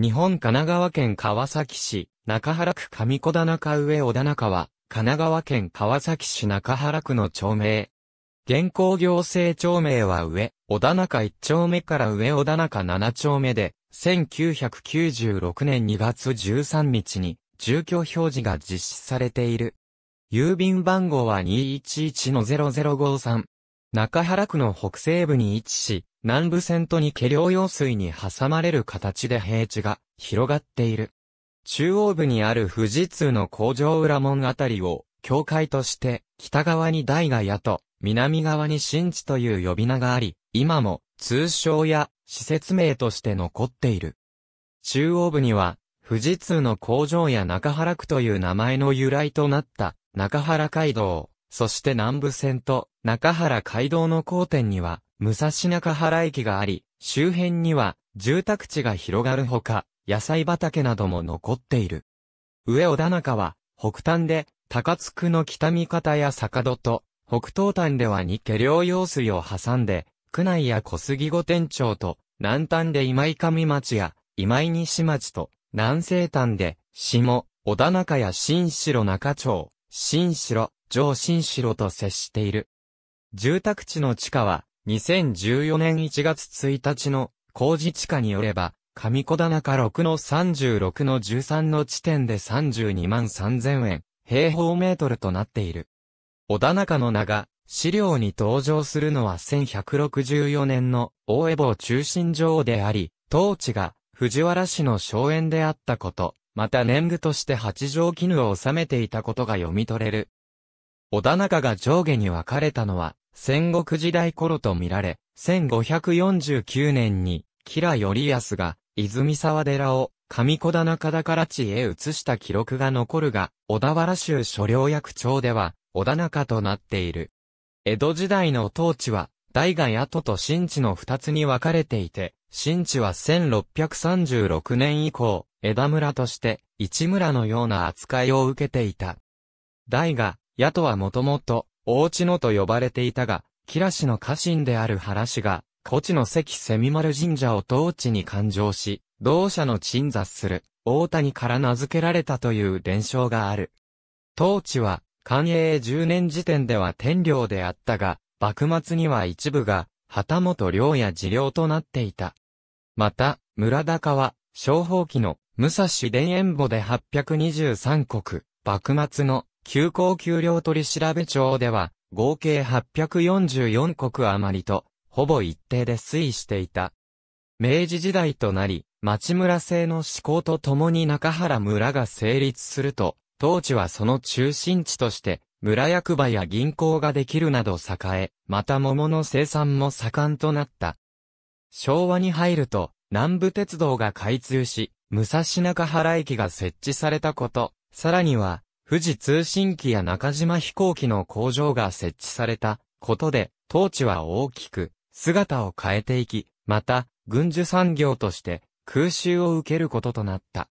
日本神奈川県川崎市、中原区上小田中上小田中は、神奈川県川崎市中原区の町名。現行行政町名は上、小田中1丁目から上小田中7丁目で、1996年2月13日に、住居表示が実施されている。郵便番号は211-0053。中原区の北西部に位置し、南部線とに下両用水に挟まれる形で平地が広がっている。中央部にある富士通の工場裏門あたりを境界として、北側に大河屋と、南側に新地という呼び名があり、今も通称や施設名として残っている。中央部には、富士通の工場や中原区という名前の由来となった中原街道、そして南部線と中原街道の交点には、武蔵中原駅があり、周辺には、住宅地が広がるほか、野菜畑なども残っている。上小田中は、北端で、高津区の北見方や坂戸と、北東端では日家両用水を挟んで、区内や小杉御殿町と、南端で今井上町や、今井西町と、南西端で、下、小田中や新城中町、新城、上新城と接している。住宅地の地価は、2014年1月1日の工事地価によれば、上小棚か6の36の13の地点で32万3000円、平方メートルとなっている。小田中の名が、資料に登場するのは1164年の大江坊中心城であり、当地が藤原氏の荘園であったこと、また年貢として八条絹を収めていたことが読み取れる。小田中が上下に分かれたのは、戦国時代頃とみられ、1549年に、吉良頼康が、泉沢寺を、上小田中宝地へ移した記録が残るが、小田原州所領役町では、小田中となっている。江戸時代の統治は、大野跡と新地の二つに分かれていて、新地は1636年以降、枝村として、市村のような扱いを受けていた。大河、野戸はもともと、大地野と呼ばれていたが、吉良氏の家臣である原氏が、古地の関蝉丸神社を当地に勘定し、同社の鎮座する、大谷から名付けられたという伝承がある。当地は、寛永10年時点では天領であったが、幕末には一部が、旗本領や治領となっていた。また、村高は、昇法期の武蔵田園墓で823国、幕末の急行給料取調庁では、合計844国余りと、ほぼ一定で推移していた。明治時代となり、町村制の施行とともに中原村が成立すると、当地はその中心地として、村役場や銀行ができるなど栄え、また桃の生産も盛んとなった。昭和に入ると、南部鉄道が開通し、武蔵中原駅が設置されたこと、さらには、富士通信機や中島飛行機の工場が設置されたことで、当地は大きく姿を変えていき、また、軍需産業として空襲を受けることとなった。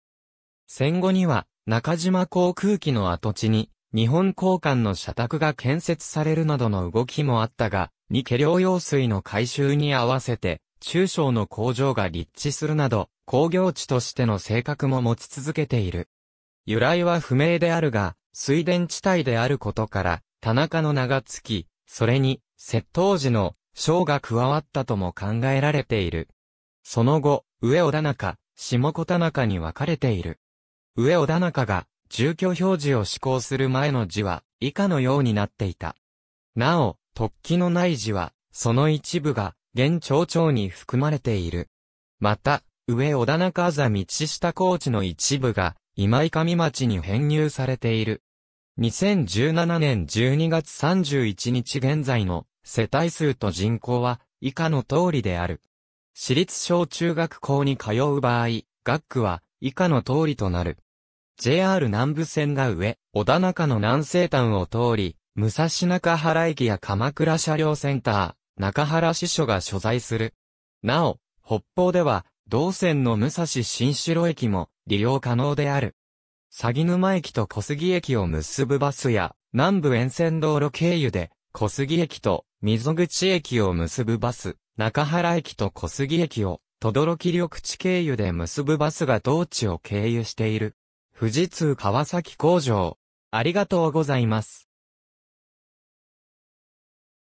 戦後には、中島航空機の跡地に、日本交換の社宅が建設されるなどの動きもあったが、2。家領用水の改修に合わせて、中小の工場が立地するなど、工業地としての性格も持ち続けている。由来は不明であるが、水田地帯であることから、田中の名が付き、それに、窃盗時の、章が加わったとも考えられている。その後、上尾田中、下小田中に分かれている。上尾田中が、住居表示を施行する前の字は、以下のようになっていた。なお、突起のない字は、その一部が、現町長に含まれている。また、上尾田中あざ道下高地の一部が、今井上町に編入されている。2017年12月31日現在の世帯数と人口は以下の通りである。私立小中学校に通う場合、学区は以下の通りとなる。JR 南部線が上、小田中の南西端を通り、武蔵中原駅や鎌倉車両センター、中原支所が所在する。なお、北方では、同線の武蔵新城駅も、利用可能である。鷺沼駅と小杉駅を結ぶバスや、南部沿線道路経由で、小杉駅と溝口駅を結ぶバス、中原駅と小杉駅を、轟緑地経由で結ぶバスが同地を経由している。富士通川崎工場。ありがとうございます。